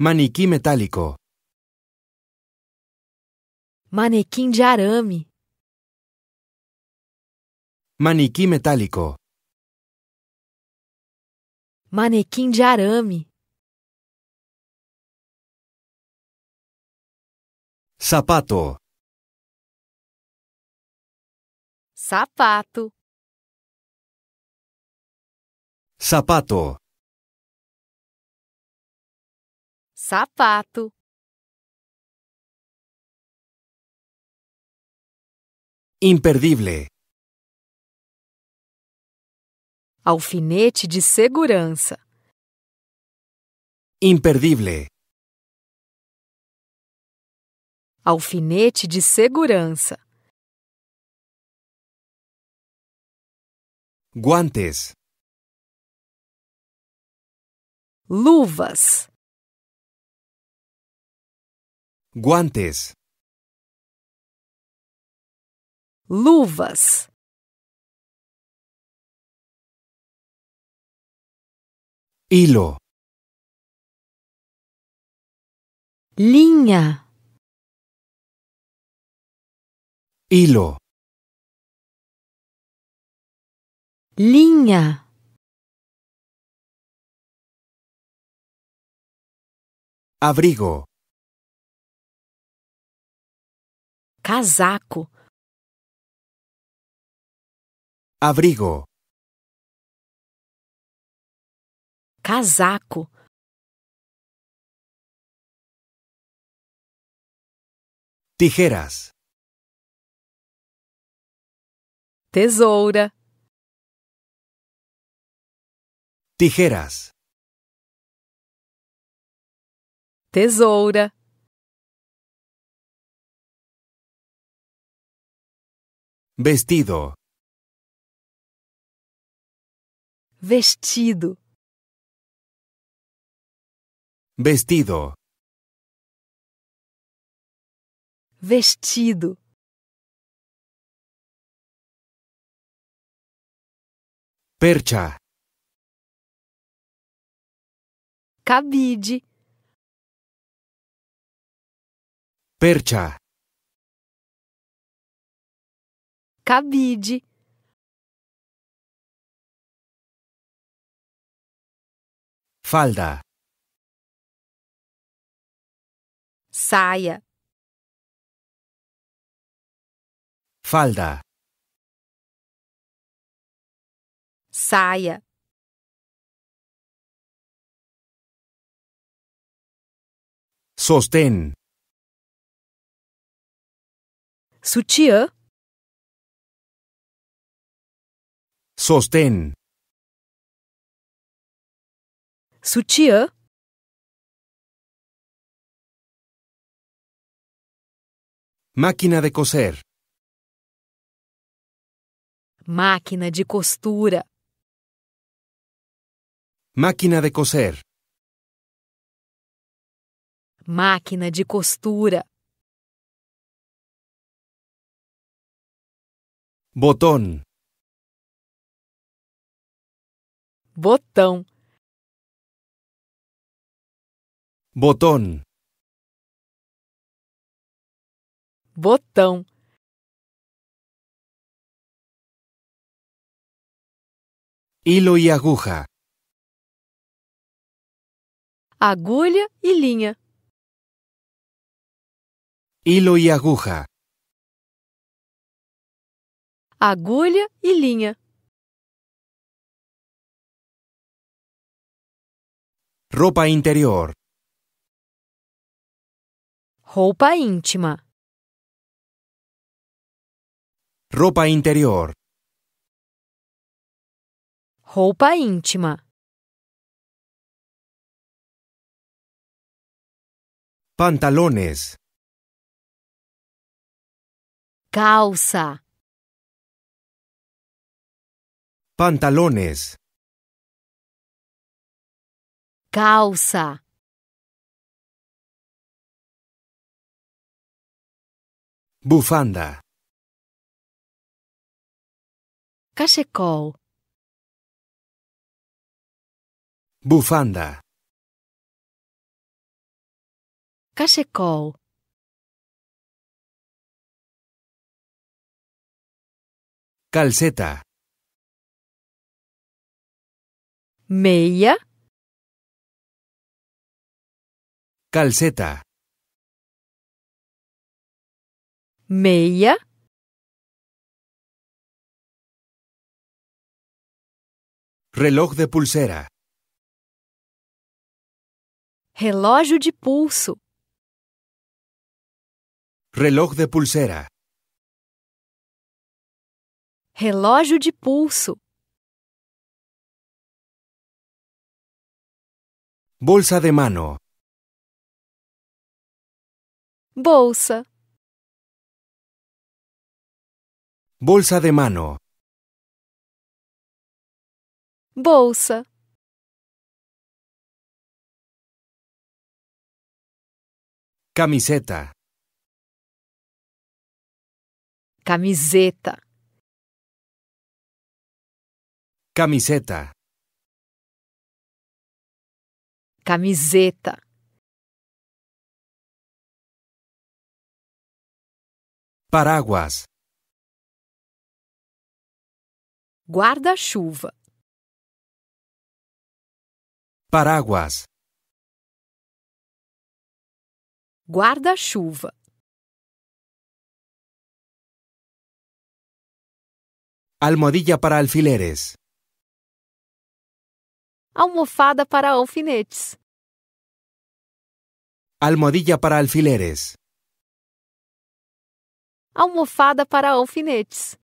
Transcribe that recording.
Manequim metálico. Manequim de arame. Manequim metálico. Manequim de arame. Sapato. Sapato. Sapato. sapato, imperdible, alfinete de segurança, imperdible, alfinete de segurança, guantes, luvas. Guantes. Luvas. Hilo. Linha. Hilo. Linha. Abrigo. casaco, abrigo, casaco, tijeras, tesoura, tijeras, tesoura. Vestido. Vestido. Vestido. Vestido. Percha. Cabide. Percha. cabide, falda, saia, falda, saia, sostén, sutiã. Sostén. sucio Máquina de coser. Máquina de costura. Máquina de coser. Máquina de costura. Botón. botão, botão, botão, hilo e aguja, agulha e linha, hilo e aguja, agulha e linha. Ropa interior. Ropa íntima. Ropa interior. Ropa íntima. Pantalones. Calça. Pantalones causa. Bufanda. Cachecol. Bufanda. Cachecol. Calceta. Meia. calceta, meia, reloj de pulsera relógio de pulso, reloj de pulsera relógio de pulso, bolsa de mano, bolsa, bolsa de mano, bolsa, camiseta, camiseta, camiseta. camiseta. Paraguas. Guarda-chuva. Paraguas. Guarda-chuva. Almohadilla para alfileres. Almofada para alfinetes. Almohadilla para alfileres. Almofada para alfinetes.